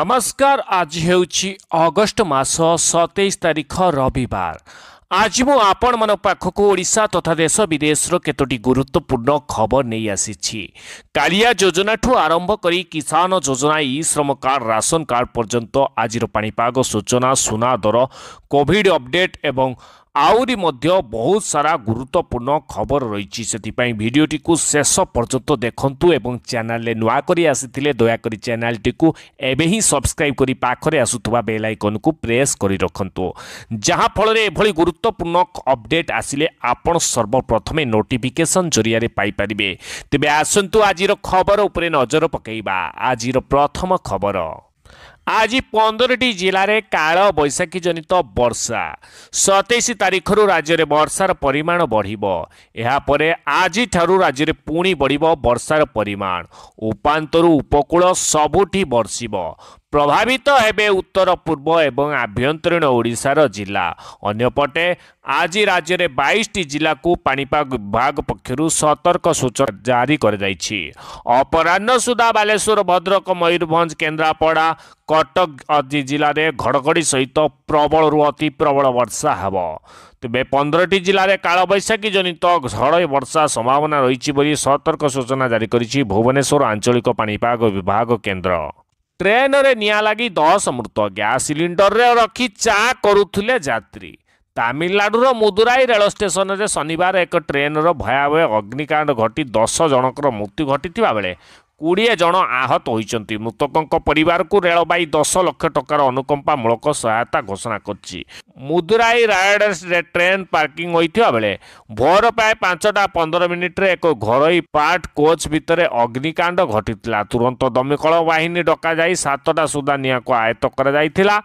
ନମସ୍କାର ଆଜି ହେଉଛି ଅଗଷ୍ଟ ମାସ ସତେଇଶ ତାରିଖ ରବିବାର ଆଜି ମୁଁ ଆପଣମାନଙ୍କ ପାଖକୁ ଓଡ଼ିଶା ତଥା ଦେଶ ବିଦେଶର କେତୋଟି ଗୁରୁତ୍ୱପୂର୍ଣ୍ଣ ଖବର ନେଇ ଆସିଛି କାଳିଆ ଯୋଜନାଠୁ ଆରମ୍ଭ କରି କିଷାନ ଯୋଜନା ଇ ଶ୍ରମ କାର୍ଡ଼ ରାସନ କାର୍ଡ଼ ପର୍ଯ୍ୟନ୍ତ ଆଜିର ପାଣିପାଗ ସୂଚନା ସୁନା ଦର କୋଭିଡ଼ ଅପଡେଟ୍ ଏବଂ ଆହୁରି ମଧ୍ୟ ବହୁତ ସାରା ଗୁରୁତ୍ୱପୂର୍ଣ୍ଣ ଖବର ରହିଛି ସେଥିପାଇଁ ଭିଡ଼ିଓଟିକୁ ଶେଷ ପର୍ଯ୍ୟନ୍ତ ଦେଖନ୍ତୁ ଏବଂ ଚ୍ୟାନେଲରେ ନୂଆ କରି ଆସିଥିଲେ ଦୟାକରି ଚ୍ୟାନେଲଟିକୁ ଏବେ ହିଁ ସବସ୍କ୍ରାଇବ୍ କରି ପାଖରେ ଆସୁଥିବା ବେଲ୍ ଆଇକନ୍କୁ ପ୍ରେସ୍ କରି ରଖନ୍ତୁ ଯାହାଫଳରେ ଏଭଳି ଗୁରୁତ୍ୱପୂର୍ଣ୍ଣ ଅପଡେଟ୍ ଆସିଲେ ଆପଣ ସର୍ବପ୍ରଥମେ ନୋଟିଫିକେସନ୍ ଜରିଆରେ ପାଇପାରିବେ ତେବେ ଆସନ୍ତୁ ଆଜିର ଖବର ଉପରେ ନଜର ପକାଇବା ଆଜିର ପ୍ରଥମ ଖବର ଆଜି ପନ୍ଦରଟି ଜିଲ୍ଲାରେ କାଳ ବୈଶାଖୀ ଜନିତ ବର୍ଷା ସତେଇଶ ତାରିଖରୁ ରାଜ୍ୟରେ ବର୍ଷାର ପରିମାଣ ବଢ଼ିବ ଏହାପରେ ଆଜିଠାରୁ ରାଜ୍ୟରେ ପୁଣି ବଢ଼ିବ ବର୍ଷାର ପରିମାଣ ଉପାନ୍ତରୁ ଉପକୂଳ ସବୁଠି ବର୍ଷିବ ପ୍ରଭାବିତ ହେବେ ଉତ୍ତର ପୂର୍ବ ଏବଂ ଆଭ୍ୟନ୍ତରୀଣ ଓଡ଼ିଶାର ଜିଲ୍ଲା ଅନ୍ୟପଟେ ଆଜି ରାଜ୍ୟରେ ବାଇଶଟି ଜିଲ୍ଲାକୁ ପାଣିପାଗ ବିଭାଗ ପକ୍ଷରୁ ସତର୍କ ସୂଚନା ଜାରି କରାଯାଇଛି ଅପରାହ୍ନ ସୁଦ୍ଧା ବାଲେଶ୍ୱର ଭଦ୍ରକ ମୟୂରଭଞ୍ଜ କେନ୍ଦ୍ରାପଡ଼ା କଟକ ଆଦି ଜିଲ୍ଲାରେ ଘଡ଼ଘଡ଼ି ସହିତ ପ୍ରବଳରୁ ଅତି ପ୍ରବଳ ବର୍ଷା ହେବ ତେବେ ପନ୍ଦରଟି ଜିଲ୍ଲାରେ କାଳବୈଶାଖୀ ଜନିତ ଝଡ଼ ବର୍ଷା ସମ୍ଭାବନା ରହିଛି ବୋଲି ସତର୍କ ସୂଚନା ଜାରି କରିଛି ଭୁବନେଶ୍ୱର ଆଞ୍ଚଳିକ ପାଣିପାଗ ବିଭାଗ କେନ୍ଦ୍ର ଟ୍ରେନରେ ନିଆଁ ଲାଗି ଦଶ ମୃତ ଗ୍ୟାସ୍ ସିଲିଣ୍ଡରରେ ରଖି ଚା କରୁଥିଲେ ଯାତ୍ରୀ ତାମିଲନାଡ଼ୁର ମୁଦୁରାଇ ରେଳ ଷ୍ଟେସନରେ ଶନିବାର ଏକ ଟ୍ରେନର ଭୟାବହ ଅଗ୍ନିକାଣ୍ଡ ଘଟି ଦଶ ଜଣଙ୍କର ମୃତ୍ୟୁ ଘଟିଥିବା ବେଳେ କୋଡ଼ିଏ ଜଣ ଆହତ ହୋଇଛନ୍ତି ମୃତକଙ୍କ ପରିବାରକୁ ରେଳବାଇ ଦଶ ଲକ୍ଷ ଟଙ୍କାର ଅନୁକମ୍ପାମୂଳକ ସହାୟତା ଘୋଷଣା କରିଛି ମୁଦୁରାଇ ରାୟଡେସ୍ରେ ଟ୍ରେନ୍ ପାର୍କିଂ ହୋଇଥିବା ବେଳେ ଭୋର ପ୍ରାୟ ପାଞ୍ଚଟା ପନ୍ଦର ମିନିଟ୍ରେ ଏକ ଘରୋଇ ପାର୍ଟ କୋଚ୍ ଭିତରେ ଅଗ୍ନିକାଣ୍ଡ ଘଟିଥିଲା ତୁରନ୍ତ ଦମକଳ ବାହିନୀ ଡକାଯାଇ ସାତଟା ସୁଦ୍ଧା ନିଆଁକୁ ଆୟତ୍ତ କରାଯାଇଥିଲା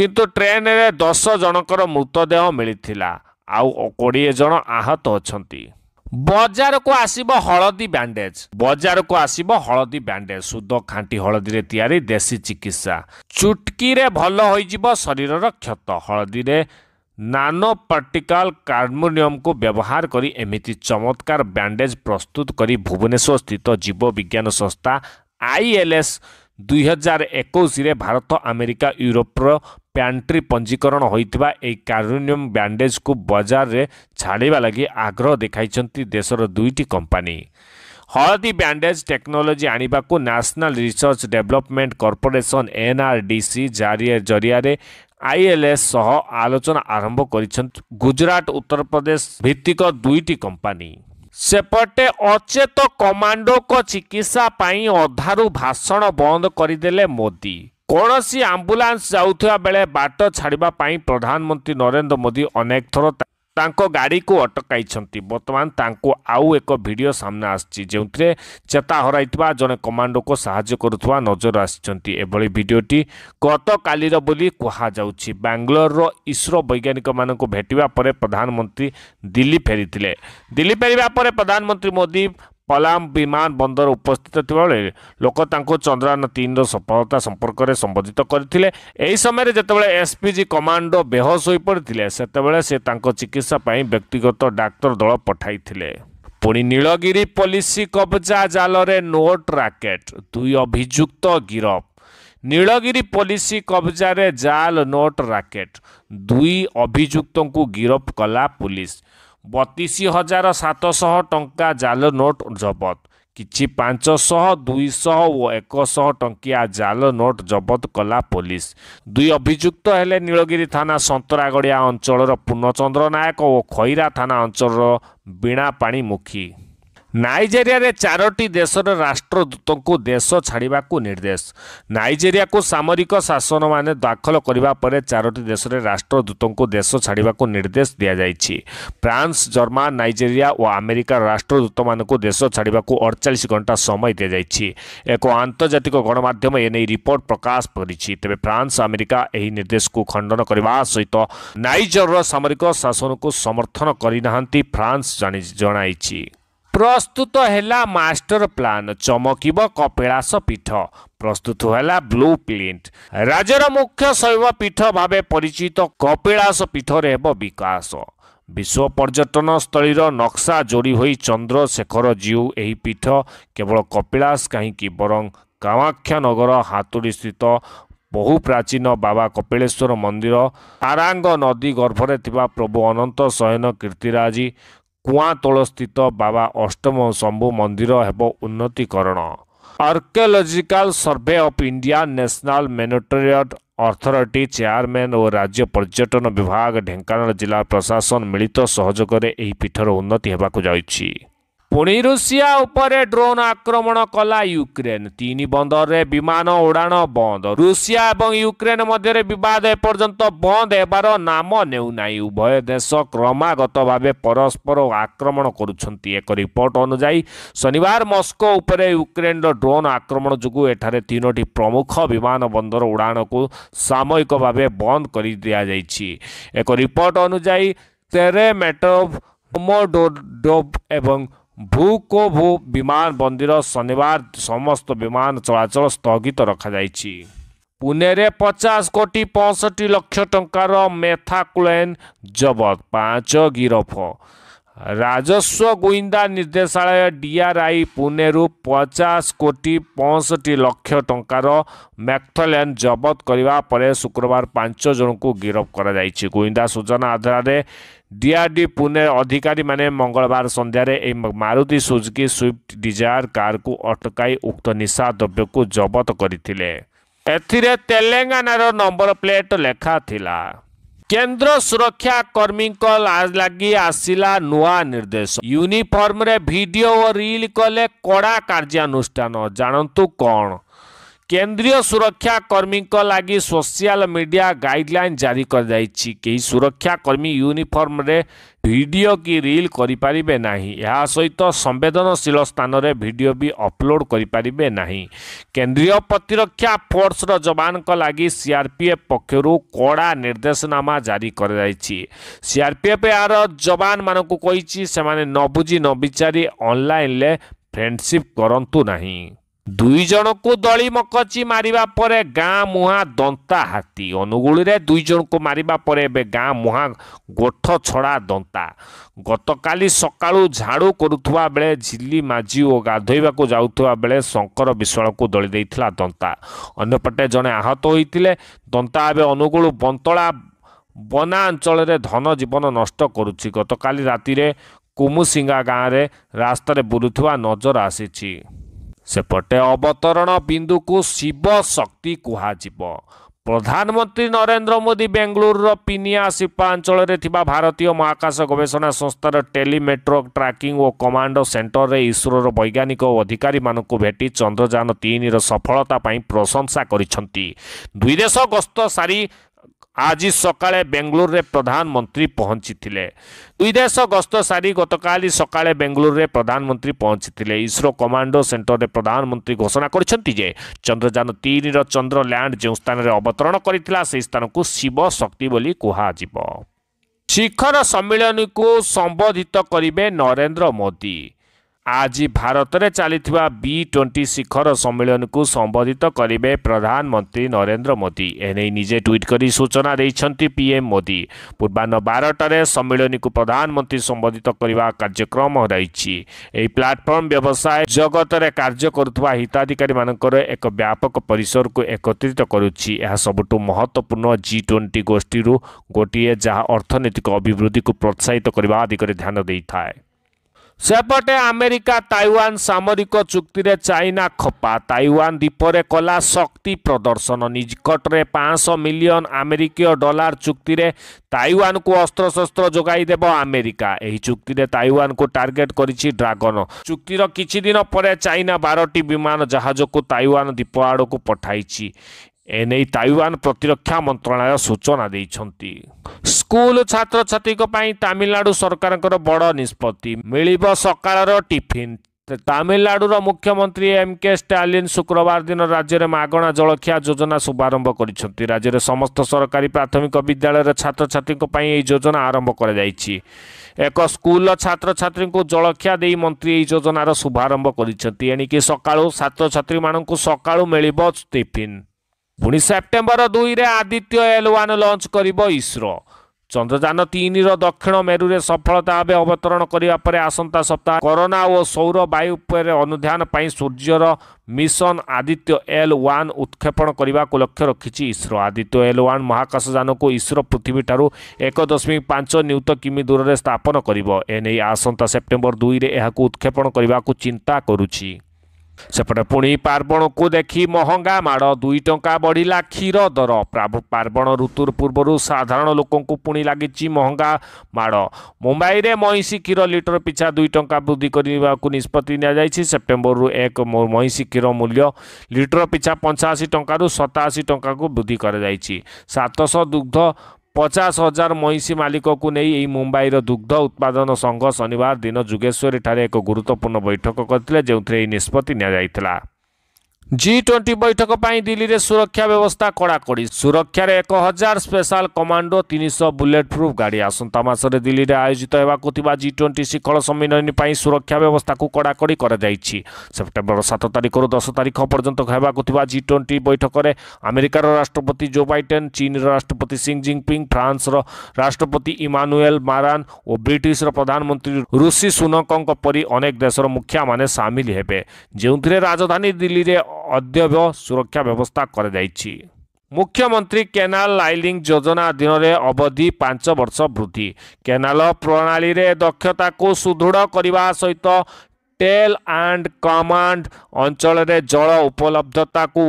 କିନ୍ତୁ ଟ୍ରେନ୍ରେ ଦଶ ଜଣଙ୍କର ମୃତଦେହ ମିଳିଥିଲା ଆଉ କୋଡ଼ିଏ ଜଣ ଆହତ ଅଛନ୍ତି ବଜାରକୁ ଆସିବ ହଳଦୀ ବ୍ୟାଣ୍ଡେଜ ବଜାରକୁ ଆସିବ ହଳଦୀ ବ୍ୟାଣ୍ଡେଜ ଶୁଦ୍ଧ ଖାଣ୍ଟି ହଳଦୀରେ ତିଆରି ଦେଶୀ ଚିକିତ୍ସା ଚୁଟକିରେ ଭଲ ହୋଇଯିବ ଶରୀରର କ୍ଷତ ହଳଦୀରେ ନାନୋ ପାର୍ଟିକାଲ କାର୍ମୋନିୟମକୁ ବ୍ୟବହାର କରି ଏମିତି ଚମତ୍କାର ବ୍ୟାଣ୍ଡେଜ ପ୍ରସ୍ତୁତ କରି ଭୁବନେଶ୍ୱର ସ୍ଥିତ ଜୀବବିଜ୍ଞାନ ସଂସ୍ଥା ଆଇଏଲ୍ଏସ୍ ଦୁଇହଜାର ଏକୋଇଶରେ ଭାରତ ଆମେରିକା ୟୁରୋପର ପ୍ୟାଣ୍ଟ୍ରି ପଞ୍ଜୀକରଣ ହୋଇଥିବା ଏହି କାରୁନିୟମ୍ ବ୍ୟାଣ୍ଡେଜ୍କୁ ବଜାରରେ ଛାଡ଼ିବା ଲାଗି ଆଗ୍ରହ ଦେଖାଇଛନ୍ତି ଦେଶର ଦୁଇଟି କମ୍ପାନୀ ହଳଦୀ ବ୍ୟାଣ୍ଡେଜ୍ ଟେକ୍ନୋଲୋଜି ଆଣିବାକୁ national research development corporation NRDC ଜରିଆରେ ଆଇଏଲ୍ଏସ୍ ସହ ଆଲୋଚନା ଆରମ୍ଭ କରିଛନ୍ତି ଗୁଜରାଟ ଉତ୍ତରପ୍ରଦେଶ ଭିତ୍ତିକ ଦୁଇଟି କମ୍ପାନୀ ସେପଟେ ଅଚେତ କମାଣ୍ଡୋଙ୍କ ଚିକିତ୍ସା ପାଇଁ ଅଧାରୁ ଭାଷଣ ବନ୍ଦ କରିଦେଲେ ମୋଦି କୌଣସି ଆମ୍ବୁଲାନ୍ସ ଯାଉଥିବା ବେଳେ ବାଟ ଛାଡ଼ିବା ପାଇଁ ପ୍ରଧାନମନ୍ତ୍ରୀ ନରେନ୍ଦ୍ର ମୋଦି ଅନେକ ଥର ତାଙ୍କ ଗାଡ଼ିକୁ ଅଟକାଇଛନ୍ତି ବର୍ତ୍ତମାନ ତାଙ୍କୁ ଆଉ ଏକ ଭିଡ଼ିଓ ସାମ୍ନା ଆସିଛି ଯେଉଁଥିରେ ଚେତା ହରାଇଥିବା ଜଣେ କମାଣ୍ଡୋକୁ ସାହାଯ୍ୟ କରୁଥିବା ନଜର ଆସିଛନ୍ତି ଏଭଳି ଭିଡ଼ିଓଟି ଗତକାଲିର ବୋଲି କୁହାଯାଉଛି ବାଙ୍ଗାଲୋରର ଇସ୍ରୋ ବୈଜ୍ଞାନିକମାନଙ୍କୁ ଭେଟିବା ପରେ ପ୍ରଧାନମନ୍ତ୍ରୀ ଦିଲ୍ଲୀ ଫେରିଥିଲେ ଦିଲ୍ଲୀ ଫେରିବା ପରେ ପ୍ରଧାନମନ୍ତ୍ରୀ ମୋଦି ପଲାମ ବିମାନ ବନ୍ଦର ଉପସ୍ଥିତ ଥିବାବେଳେ ଲୋକ ତାଙ୍କୁ ଚନ୍ଦ୍ରାୟନ ତିନିର ସଫଳତା ସମ୍ପର୍କରେ ସମ୍ବୋଧିତ କରିଥିଲେ ଏହି ସମୟରେ ଯେତେବେଳେ ଏସ୍ପିଜି କମାଣ୍ଡୋ ବେହୋସ ହୋଇପଡ଼ିଥିଲେ ସେତେବେଳେ ସେ ତାଙ୍କ ଚିକିତ୍ସା ପାଇଁ ବ୍ୟକ୍ତିଗତ ଡାକ୍ତର ଦଳ ପଠାଇଥିଲେ ପୁଣି ନୀଳଗିରି ପୋଲିସ କବଜା ଜାଲରେ ନୋଟ୍ ରାକେଟ୍ ଦୁଇ ଅଭିଯୁକ୍ତ ଗିରଫ ନୀଳଗିରି ପୋଲିସ କବଜାରେ ଜାଲ ନୋଟ୍ ରାକେଟ୍ ଦୁଇ ଅଭିଯୁକ୍ତଙ୍କୁ ଗିରଫ କଲା ପୋଲିସ ବତିଶ ହଜାର ସାତଶହ ଟଙ୍କା ଜାଲ ନୋଟ୍ ଜବତ କିଛି ପାଞ୍ଚଶହ ଦୁଇଶହ ଓ ଏକଶହ ଟଙ୍କିଆ ଜାଲ ନୋଟ୍ ଜବତ କଲା ପୋଲିସ ଦୁଇ ଅଭିଯୁକ୍ତ ହେଲେ ନୀଳଗିରି ଥାନା ସନ୍ତରାଗଡ଼ିଆ ଅଞ୍ଚଳର ପୂର୍ଣ୍ଣଚନ୍ଦ୍ର ନାୟକ ଓ ଖଇରା ଥାନା ଅଞ୍ଚଳର ବୀଣାପାଣି ମୁଖୀ ନାଇଜେରିଆରେ ଚାରୋଟି ଦେଶର ରାଷ୍ଟ୍ରଦୂତଙ୍କୁ ଦେଶ ଛାଡ଼ିବାକୁ ନିର୍ଦ୍ଦେଶ ନାଇଜେରିଆକୁ ସାମରିକ ଶାସନମାନେ ଦାଖଲ କରିବା ପରେ ଚାରୋଟି ଦେଶରେ ରାଷ୍ଟ୍ରଦୂତଙ୍କୁ ଦେଶ ଛାଡ଼ିବାକୁ ନିର୍ଦ୍ଦେଶ ଦିଆଯାଇଛି ଫ୍ରାନ୍ସ ଜର୍ମାନ ନାଇଜେରିଆ ଓ ଆମେରିକାର ରାଷ୍ଟ୍ରଦୂତମାନଙ୍କୁ ଦେଶ ଛାଡ଼ିବାକୁ ଅଡ଼ଚାଳିଶ ଘଣ୍ଟା ସମୟ ଦିଆଯାଇଛି ଏକ ଆନ୍ତର୍ଜାତିକ ଗଣମାଧ୍ୟମ ଏନେଇ ରିପୋର୍ଟ ପ୍ରକାଶ କରିଛି ତେବେ ଫ୍ରାନ୍ସ ଆମେରିକା ଏହି ନିର୍ଦ୍ଦେଶକୁ ଖଣ୍ଡନ କରିବା ସହିତ ନାଇଜରର ସାମରିକ ଶାସନକୁ ସମର୍ଥନ କରିନାହାନ୍ତି ଫ୍ରାନ୍ସ ଜଣାଇଛି ପ୍ରସ୍ତୁତ ହେଲା ମାଷ୍ଟର ପ୍ଲାନ୍ ଚମକିବ କପିଳାସ ପୀଠ ପ୍ରସ୍ତୁତ ହେଲା ବ୍ଲୁ ପ୍ଲିଣ୍ଟ ରାଜ୍ୟର ମୁଖ୍ୟ ଶୈବ ପୀଠ ଭାବେ ପରିଚିତ କପିଳାସ ପୀଠରେ ହେବ ବିକାଶ ବିଶ୍ୱ ପର୍ଯ୍ୟଟନ ସ୍ଥଳୀର ନକ୍ସା ଯୋଡ଼ି ହୋଇ ଚନ୍ଦ୍ରଶେଖର ଜିଉ ଏହି ପୀଠ କେବଳ କପିଳାସ କାହିଁକି ବରଂ କାମାକ୍ଷା ନଗର ହାତୁଡ଼ିସ୍ଥିତ ବହୁ ପ୍ରାଚୀନ ବାବା କପିଳେଶ୍ୱର ମନ୍ଦିର ତାରାଙ୍ଗ ନଦୀ ଗର୍ଭରେ ଥିବା ପ୍ରଭୁ ଅନନ୍ତ ଶୟନ କୀର୍ତ୍ତିରାଜୀ କୁଆଁତଳ ସ୍ଥିତ ବାବା ଅଷ୍ଟମ ଶମ୍ଭୁ ମନ୍ଦିର ହେବ ଉନ୍ନତିକରଣ archaeological survey of India national monument authority chairman ଓ ରାଜ୍ୟ ପର୍ଯ୍ୟଟନ ବିଭାଗ ଢେଙ୍କାନାଳ ଜିଲ୍ଲା ପ୍ରଶାସନ ମିଳିତ ସହଯୋଗରେ ଏହି ପୀଠର ଉନ୍ନତି ହେବାକୁ ଯାଉଛି ପୁଣି ରୁଷିଆ ଉପରେ ଡ୍ରୋନ୍ ଆକ୍ରମଣ କଲା ୟୁକ୍ରେନ୍ ତିନି ବନ୍ଦରରେ ବିମାନ ଉଡ଼ାଣ ବନ୍ଦ ରୁଷିଆ ଏବଂ ୟୁକ୍ରେନ୍ ମଧ୍ୟରେ ବିବାଦ ଏପର୍ଯ୍ୟନ୍ତ ବନ୍ଦ ହେବାର ନାମ ନେଉନାହିଁ ଉଭୟ ଦେଶ କ୍ରମାଗତ ଭାବେ ପରସ୍ପର ଆକ୍ରମଣ କରୁଛନ୍ତି ଏକ ରିପୋର୍ଟ ଅନୁଯାୟୀ ଶନିବାର ମସ୍କୋ ଉପରେ ୟୁକ୍ରେନ୍ର ଡ୍ରୋନ୍ ଆକ୍ରମଣ ଯୋଗୁଁ ଏଠାରେ ତିନୋଟି ପ୍ରମୁଖ ବିମାନ ବନ୍ଦର ଉଡ଼ାଣକୁ ସାମୟିକ ଭାବେ ବନ୍ଦ କରି ଦିଆଯାଇଛି ଏକ ରିପୋର୍ଟ ଅନୁଯାୟୀ ତେରେ ମେଟୋଭ ମୋଡୋଡୋଭ ଏବଂ ू को विमान बन्दिर शनिवार समस्त विमान चलाचल स्थगित रुनेर पचास 65 पसठी लक्ष टकार मेथान जबत 5 गिरफ ରାଜସ୍ୱ ଗୁଇନ୍ଦା ନିର୍ଦ୍ଦେଶାଳୟ ଡିଆର୍ଆଇ ପୁନେରୁ ପଚାଶ କୋଟି ପଞ୍ଚଷଠି ଲକ୍ଷ ଟଙ୍କାର ମ୍ୟାକ୍ଥଲ୍ୟାନ୍ ଜବତ କରିବା ପରେ ଶୁକ୍ରବାର ପାଞ୍ଚ ଜଣଙ୍କୁ ଗିରଫ କରାଯାଇଛି ଗୁଇନ୍ଦା ସୂଚନା ଆଧାରରେ ଡିଆର୍ଡି ପୁନେ ଅଧିକାରୀମାନେ ମଙ୍ଗଳବାର ସନ୍ଧ୍ୟାରେ ଏହି ମାରୁତି ସୁଜୁକି ସ୍ୱିଫ୍ଟ ଡିଜାୟାର କାର୍କୁ ଅଟକାଇ ଉକ୍ତ ନିଶା ଦ୍ରବ୍ୟକୁ ଜବତ କରିଥିଲେ ଏଥିରେ ତେଲେଙ୍ଗାନାର ନମ୍ବର ପ୍ଲେଟ୍ ଲେଖା ଥିଲା କେନ୍ଦ୍ର ସୁରକ୍ଷା କର୍ମୀଙ୍କ ଲାଗି ଆସିଲା ନୂଆ ନିର୍ଦ୍ଦେଶ ୟୁନିଫର୍ମରେ ଭିଡିଓ ଓ ରିଲ୍ କଲେ କଡ଼ା କାର୍ଯ୍ୟାନୁଷ୍ଠାନ ଜାଣନ୍ତୁ କ'ଣ केन्द्रीय सुरक्षाकर्मीक लागि सोसियाल मिडिया गाइडलाइन जारी गरिदिन्छ केही सुरक्षाकर्मी युनिफर्मे ଭିଡ଼ିଓ କି ରିଲ୍ କରିପାରିବେ ନାହିଁ ଏହା ସହିତ ସମ୍ବେଦନଶୀଳ ସ୍ଥାନରେ ଭିଡ଼ିଓ ବି ଅପଲୋଡ଼ କରିପାରିବେ ନାହିଁ କେନ୍ଦ୍ରୀୟ ପ୍ରତିରକ୍ଷା ଫୋର୍ସର ଯବାନଙ୍କ ଲାଗି ସିଆର୍ପିଏଫ୍ ପକ୍ଷରୁ କଡ଼ା ନିର୍ଦ୍ଦେଶନାମା ଜାରି କରାଯାଇଛି ସିଆର୍ପିଏଫ୍ ଏହାର ଯବାନମାନଙ୍କୁ କହିଛି ସେମାନେ ନ ବୁଝି ନ ବିଚାରି ଅନଲାଇନ୍ରେ ଫ୍ରେଣ୍ଡସିପ୍ କରନ୍ତୁ ନାହିଁ ଦୁଇଜଣଙ୍କୁ ଦଳି ମକଚି ମାରିବା ପରେ ଗାଁ ମୁହାଁ ଦନ୍ତା ହାତୀ ଅନୁଗୁଳିରେ ଦୁଇଜଣଙ୍କୁ ମାରିବା ପରେ ଏବେ ଗାଁ ମୁହାଁ ଗୋଠ ଛଡ଼ା ଦନ୍ତା ଗତକାଲି ସକାଳୁ ଝାଡ଼ୁ କରୁଥିବା ବେଳେ ଝିଲି ମାଝି ଓ ଗାଧୋଇବାକୁ ଯାଉଥିବା ବେଳେ ଶଙ୍କର ବିଶ୍ୱାଳକୁ ଦଳି ଦେଇଥିଲା ଦନ୍ତା ଅନ୍ୟପଟେ ଜଣେ ଆହତ ହୋଇଥିଲେ ଦନ୍ତା ଏବେ ଅନୁଗୁଳ ବନ୍ତଳା ବନା ଅଞ୍ଚଳରେ ଧନ ଜୀବନ ନଷ୍ଟ କରୁଛି ଗତକାଲି ରାତିରେ କୁମୁସିଙ୍ଗା ଗାଁରେ ରାସ୍ତାରେ ବୁଲୁଥିବା ନଜର ଆସିଛି ସେପଟେ ଅବତରଣ ବିନ୍ଦୁକୁ ଶିବଶକ୍ତି କୁହାଯିବ ପ୍ରଧାନମନ୍ତ୍ରୀ ନରେନ୍ଦ୍ର ମୋଦି ବେଙ୍ଗାଲୁରୁର ପିନିଆ ଶିପା ଅଞ୍ଚଳରେ ଥିବା ଭାରତୀୟ ମହାକାଶ ଗବେଷଣା ସଂସ୍ଥାର ଟେଲିମେଟ୍ରୋ ଟ୍ରାକିଂ ଓ କମାଣ୍ଡ ସେଣ୍ଟରରେ ଇସ୍ରୋର ବୈଜ୍ଞାନିକ ଓ ଅଧିକାରୀମାନଙ୍କୁ ଭେଟି ଚନ୍ଦ୍ରଯାନ ତିନିର ସଫଳତା ପାଇଁ ପ୍ରଶଂସା କରିଛନ୍ତି ଦୁଇ ଦେଶ ଗସ୍ତ ସାରି ଆଜି ସକାଳେ ବେଙ୍ଗାଲୁରୁରେ ପ୍ରଧାନମନ୍ତ୍ରୀ ପହଞ୍ଚିଥିଲେ ଦୁଇ ଦେଶ ଗସ୍ତ ସାରି ଗତକାଲି ସକାଳେ ବେଙ୍ଗାଲୁରୁରେ ପ୍ରଧାନମନ୍ତ୍ରୀ ପହଞ୍ଚିଥିଲେ ଇସ୍ରୋ କମାଣ୍ଡୋ ସେଣ୍ଟରରେ ପ୍ରଧାନମନ୍ତ୍ରୀ ଘୋଷଣା କରିଛନ୍ତି ଯେ ଚନ୍ଦ୍ରଯାନ ତିନିର ଚନ୍ଦ୍ର ଲ୍ୟାଣ୍ଡ ଯେଉଁ ସ୍ଥାନରେ ଅବତରଣ କରିଥିଲା ସେହି ସ୍ଥାନକୁ ଶିବଶକ୍ତି ବୋଲି କୁହାଯିବ ଶିଖର ସମ୍ମିଳନୀକୁ ସମ୍ବୋଧିତ କରିବେ ନରେନ୍ଦ୍ର ମୋଦି ଆଜି ଭାରତରେ ଚାଲିଥିବା ବି ଟ୍ୱେଣ୍ଟି ଶିଖର ସମ୍ମିଳନୀକୁ ସମ୍ବୋଧିତ କରିବେ ପ୍ରଧାନମନ୍ତ୍ରୀ ନରେନ୍ଦ୍ର ମୋଦି ଏନେଇ ନିଜେ ଟ୍ୱିଟ୍ କରି ସୂଚନା ଦେଇଛନ୍ତି ପିଏମ୍ ମୋଦି ପୂର୍ବାହ୍ନ ବାରଟାରେ ସମ୍ମିଳନୀକୁ ପ୍ରଧାନମନ୍ତ୍ରୀ ସମ୍ବୋଧିତ କରିବା କାର୍ଯ୍ୟକ୍ରମ ରହିଛି ଏହି ପ୍ଲାଟଫର୍ମ ବ୍ୟବସାୟ ଜଗତରେ କାର୍ଯ୍ୟ କରୁଥିବା ହିତାଧିକାରୀମାନଙ୍କର ଏକ ବ୍ୟାପକ ପରିସରକୁ ଏକତ୍ରିତ କରୁଛି ଏହା ସବୁଠୁ ମହତ୍ତ୍ୱପୂର୍ଣ୍ଣ ଜି ଟ୍ୱେଣ୍ଟି ଗୋଷ୍ଠୀରୁ ଗୋଟିଏ ଯାହା ଅର୍ଥନୈତିକ ଅଭିବୃଦ୍ଧିକୁ ପ୍ରୋତ୍ସାହିତ କରିବା ଦିଗରେ ଧ୍ୟାନ ଦେଇଥାଏ ସେପଟେ ଆମେରିକା ତାଇୱାନ ସାମରିକ ଚୁକ୍ତିରେ ଚାଇନା ଖପା ତାଇୱାନ ଦ୍ୱୀପରେ କଲା ଶକ୍ତି ପ୍ରଦର୍ଶନ ନିକଟରେ ପାଞ୍ଚଶହ ମିଲିୟନ ଆମେରିକୀୟ ଡଲାର ଚୁକ୍ତିରେ ତାଇୱାନକୁ ଅସ୍ତ୍ରଶସ୍ତ୍ର ଯୋଗାଇ ଦେବ ଆମେରିକା ଏହି ଚୁକ୍ତିରେ ତାଇୱାନକୁ ଟାର୍ଗେଟ କରିଛି ଡ୍ରାଗନ ଚୁକ୍ତିର କିଛି ଦିନ ପରେ ଚାଇନା ବାରଟି ବିମାନ ଜାହାଜକୁ ତାଇୱାନ ଦ୍ୱୀପ ଆଡ଼କୁ ପଠାଇଛି ଏନେଇ ତାଇୱାନ ପ୍ରତିରକ୍ଷା ମନ୍ତ୍ରଣାଳୟ ସୂଚନା ଦେଇଛନ୍ତି ସ୍କୁଲ ଛାତ୍ରଛାତ୍ରୀଙ୍କ ପାଇଁ ତାମିଲନାଡୁ ସରକାରଙ୍କର ବଡ଼ ନିଷ୍ପତ୍ତି ମିଳିବ ସକାଳର ଟିଫିନ୍ ତାମିଲନାଡୁର ମୁଖ୍ୟମନ୍ତ୍ରୀ ଏମ୍ କେ ଷ୍ଟାଲିନ୍ ଶୁକ୍ରବାର ଦିନ ରାଜ୍ୟରେ ମାଗଣା ଜଳଖିଆ ଯୋଜନା ଶୁଭାରମ୍ଭ କରିଛନ୍ତି ରାଜ୍ୟରେ ସମସ୍ତ ସରକାରୀ ପ୍ରାଥମିକ ବିଦ୍ୟାଳୟର ଛାତ୍ରଛାତ୍ରୀଙ୍କ ପାଇଁ ଏହି ଯୋଜନା ଆରମ୍ଭ କରାଯାଇଛି ଏକ ସ୍କୁଲର ଛାତ୍ରଛାତ୍ରୀଙ୍କୁ ଜଳଖିଆ ଦେଇ ମନ୍ତ୍ରୀ ଏହି ଯୋଜନାର ଶୁଭାରମ୍ଭ କରିଛନ୍ତି ଏଣିକି ସକାଳୁ ଛାତ୍ରଛାତ୍ରୀମାନଙ୍କୁ ସକାଳୁ ମିଳିବ ଟିଫିନ୍ ପୁଣି ସେପ୍ଟେମ୍ବର ଦୁଇରେ ଆଦିତ୍ୟ ଏଲ୍ ୱାନ୍ ଲଞ୍ଚ କରିବ ଇସ୍ରୋ ଚନ୍ଦ୍ରଯାନ ତିନିର ଦକ୍ଷିଣ ମେରୁରେ ସଫଳତା ଭାବେ ଅବତରଣ କରିବା ପରେ ଆସନ୍ତା ସପ୍ତାହ କରୋନା ଓ ସୌର ବାୟୁ ଉପରେ ଅନୁଧ୍ୟାନ ପାଇଁ ସୂର୍ଯ୍ୟର ମିଶନ ଆଦିତ୍ୟ ଏଲ୍ ୱାନ୍ ଉତ୍କ୍ଷେପଣ କରିବାକୁ ଲକ୍ଷ୍ୟ ରଖିଛି ଇସ୍ରୋ ଆଦିତ୍ୟ ଏଲ୍ ୱାନ୍ ମହାକାଶଯାନକୁ ଇସ୍ରୋ ପୃଥିବୀଠାରୁ ଏକ ଦଶମିକ ପାଞ୍ଚ ନିୟୁତ କିମି ଦୂରରେ ସ୍ଥାପନ କରିବ ଏନେଇ ଆସନ୍ତା ସେପ୍ଟେମ୍ବର ଦୁଇରେ ଏହାକୁ ଉତ୍କ୍ଷେପଣ କରିବାକୁ ଚିନ୍ତା କରୁଛି पटे को देखि महँगा माड दुई टा बढिला दर प्रभु पर्वण ऋतु पूर्व साधारण लोक पि महँगा माड मुम्बई महिँसी क्षीर लिटर पिछा दुई टङ्क वृद्धि निष्पत्ति सेप्टेम्बर रु एक महिँसी क्षिर मूल्य लिटर पिछा पञ्चासी टङ्कु सतासी टङाको वृद्धि सतश दुग्ध ପଚାଶ ହଜାର ମଇଁଷି ମାଲିକକୁ ନେଇ ଏହି ମୁମ୍ବାଇର ଦୁଗ୍ଧ ଉତ୍ପାଦନ ସଂଘ ଶନିବାର ଦିନ ଯୁଗେଶ୍ୱରୀଠାରେ ଏକ ଗୁରୁତ୍ୱପୂର୍ଣ୍ଣ ବୈଠକ କରିଥିଲେ ଯେଉଁଥିରେ ଏହି ନିଷ୍ପତ୍ତି ନିଆଯାଇଥିଲା জি ଟ୍ୱେଣ୍ଟି ବୈଠକ ପାଇଁ ଦିଲ୍ଲୀରେ ସୁରକ୍ଷା ବ୍ୟବସ୍ଥା କଡ଼ାକଡ଼ି ସୁରକ୍ଷାରେ ଏକ ହଜାର ସ୍ପେଶାଲ କମାଣ୍ଡୋ ତିନିଶହ ବୁଲେଟ୍ ପ୍ରୁଫ୍ ଗାଡ଼ି ଆସନ୍ତା ମାସରେ ଦିଲ୍ଲୀରେ ଆୟୋଜିତ ହେବାକୁ ଥିବା ଜି ଟ୍ୱେଣ୍ଟି ଶିଖର ସମ୍ମିଳନୀ ପାଇଁ ସୁରକ୍ଷା ବ୍ୟବସ୍ଥାକୁ କଡ଼ାକଡ଼ି କରାଯାଇଛି ସେପ୍ଟେମ୍ବର ସାତ ତାରିଖରୁ ଦଶ ତାରିଖ ପର୍ଯ୍ୟନ୍ତ ହେବାକୁ ଥିବା ଜି ଟ୍ୱେଣ୍ଟି ବୈଠକରେ ଆମେରିକାର ରାଷ୍ଟ୍ରପତି ଜୋ ବାଇଡେନ୍ ଚୀନର ରାଷ୍ଟ୍ରପତି ସିଂ ଜିନ୍ପିଙ୍ଗ ଫ୍ରାନ୍ସର ରାଷ୍ଟ୍ରପତି ଇମାନୁଏଲ୍ ମାରାନ୍ ଓ ବ୍ରିଟିଶର ପ୍ରଧାନମନ୍ତ୍ରୀ ଋଷି ସୁନକଙ୍କ ପରି ଅନେକ ଦେଶର ମୁଖିଆମାନେ ସାମିଲ ହେବେ ଯେଉଁଥିରେ ରାଜଧାନୀ ଦିଲ୍ଲୀରେ ଅଦ୍ୟବ୍ୟ ସୁରକ୍ଷା ବ୍ୟବସ୍ଥା କରାଯାଇଛି ମୁଖ୍ୟମନ୍ତ୍ରୀ କେନାଲ ଲାଇଲିଂ ଯୋଜନା ଅଧୀନରେ ଅବଧି ପାଞ୍ଚ ବର୍ଷ ବୃଦ୍ଧି କେନାଲ ପ୍ରଣାଳୀରେ ଦକ୍ଷତାକୁ ସୁଦୃଢ଼ କରିବା ସହିତ टेल् आन्ड कमा अचलर जल उपलब्धता को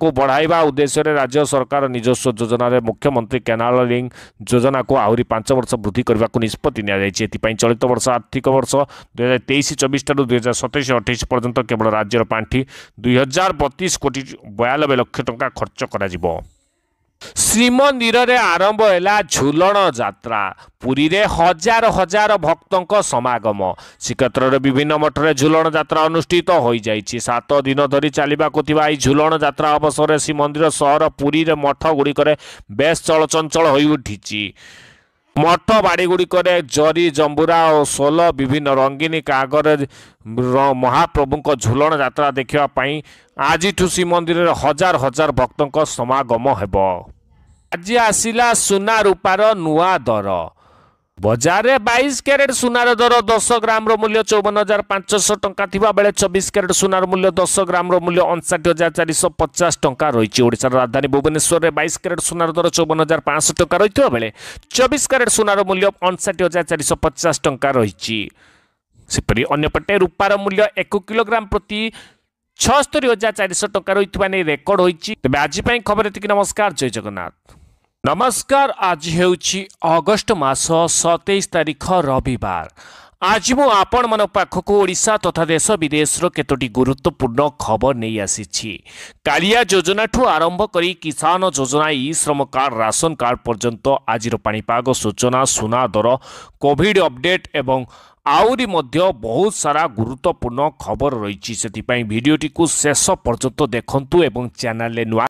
को बढाइवा उद्देश्य राज्य सरकार निजस्व जोजन मुख्यमन्त्री केनाल योजना को आउने पाँच वर्ष वृद्धि को निष्पत्ति निजाइछ चलित वर्ष आर्थिक वर्ष दुई हजार तेइस चबिसु दुई हजार सतैस अठाइस पर्यन्त केवल राज्यर पाठि दुई हजार बत्तिस को बयानब्बे लक्ष टा खर्च गर ଶ୍ରୀମନ୍ଦିରରେ ଆରମ୍ଭ ହେଲା ଝୁଲଣ ଯାତ୍ରା ପୁରୀରେ ହଜାର ହଜାର ଭକ୍ତଙ୍କ ସମାଗମ ଶ୍ରୀକ୍ଷେତ୍ରର ବିଭିନ୍ନ ମଠରେ ଝୁଲଣ ଯାତ୍ରା ଅନୁଷ୍ଠିତ ହୋଇଯାଇଛି ସାତ ଦିନ ଧରି ଚାଲିବାକୁ ଥିବା ଏହି ଝୁଲଣ ଯାତ୍ରା ଅବସରରେ ଶ୍ରୀମନ୍ଦିର ସହର ପୁରୀରେ ମଠ ଗୁଡ଼ିକରେ ବେଶ ଚଳଚଞ୍ଚଳ ହୋଇ ଉଠିଛି ମଠ ବାଡ଼ିଗୁଡ଼ିକରେ ଜରି ଜମ୍ବୁରା ଓ ସୋଲ ବିଭିନ୍ନ ରଙ୍ଗୀନ କାଗରେ ମହାପ୍ରଭୁଙ୍କ ଝୁଲଣ ଯାତ୍ରା ଦେଖିବା ପାଇଁ ଆଜିଠୁ ଶ୍ରୀମନ୍ଦିରରେ ହଜାର ହଜାର ଭକ୍ତଙ୍କ ସମାଗମ ହେବ ଆଜି ଆସିଲା ସୁନା ରୂପାର ନୂଆ ଦର ବଜାରରେ ବାଇଶ କ୍ୟାରେଟ୍ ସୁନାର ଦର ଦଶ ଗ୍ରାମର ମୂଲ୍ୟ ଚଉବନ ହଜାର ପାଞ୍ଚଶହ ଟଙ୍କା ଥିବାବେଳେ ଚବିଶ କ୍ୟାରେଟ୍ ସୁନାର ମୂଲ୍ୟ ଦଶ ଗ୍ରାମର ମୂଲ୍ୟ ଅଣଷାଠି ହଜାର ଚାରିଶହ ପଚାଶ ଟଙ୍କା ରହିଛି ଓଡ଼ିଶାର ରାଜଧାନୀ ଭୁବନେଶ୍ୱରରେ ବାଇଶ କ୍ୟାରେଟ୍ ସୁନାର ଦର ଚଉବନ ହଜାର ପାଞ୍ଚଶହ ଟଙ୍କା ରହିଥିବା ବେଳେ ଚବିଶ କ୍ୟାରେଟ୍ ସୁନାର ମୂଲ୍ୟ ଅଣଷାଠି ହଜାର ଚାରିଶହ ପଚାଶ ଟଙ୍କା ରହିଛି ସେପରି ଅନ୍ୟପଟେ ରୂପାର ମୂଲ୍ୟ ଏକ କିଲୋଗ୍ରାମ ପ୍ରତି ଛଅସ୍ତରୀ ହଜାର ଚାରିଶହ ଟଙ୍କା ରହିଥିବା ନେଇ ରେକର୍ଡ ହୋଇଛି ତେବେ ଆଜି ପାଇଁ ଖବର ଏତିକି ନମସ୍କାର ଜୟ ଜଗନ୍ନାଥ ନମସ୍କାର ଆଜି ହେଉଛି ଅଗଷ୍ଟ ମାସ ସତେଇଶ ତାରିଖ ରବିବାର ଆଜି ମୁଁ ଆପଣମାନଙ୍କ ପାଖକୁ ଓଡ଼ିଶା ତଥା ଦେଶ ବିଦେଶର କେତୋଟି ଗୁରୁତ୍ୱପୂର୍ଣ୍ଣ ଖବର ନେଇ ଆସିଛି କାଳିଆ ଯୋଜନାଠୁ ଆରମ୍ଭ କରି କିଷାନ ଯୋଜନା ଇ ଶ୍ରମ କାର୍ଡ଼ ରାସନ କାର୍ଡ଼ ପର୍ଯ୍ୟନ୍ତ ଆଜିର ପାଣିପାଗ ସୂଚନା ସୁନା ଦର କୋଭିଡ଼୍ ଅପଡେଟ୍ ଏବଂ ଆହୁରି ମଧ୍ୟ ବହୁତ ସାରା ଗୁରୁତ୍ୱପୂର୍ଣ୍ଣ ଖବର ରହିଛି ସେଥିପାଇଁ ଭିଡ଼ିଓଟିକୁ ଶେଷ ପର୍ଯ୍ୟନ୍ତ ଦେଖନ୍ତୁ ଏବଂ ଚ୍ୟାନେଲରେ ନୂଆ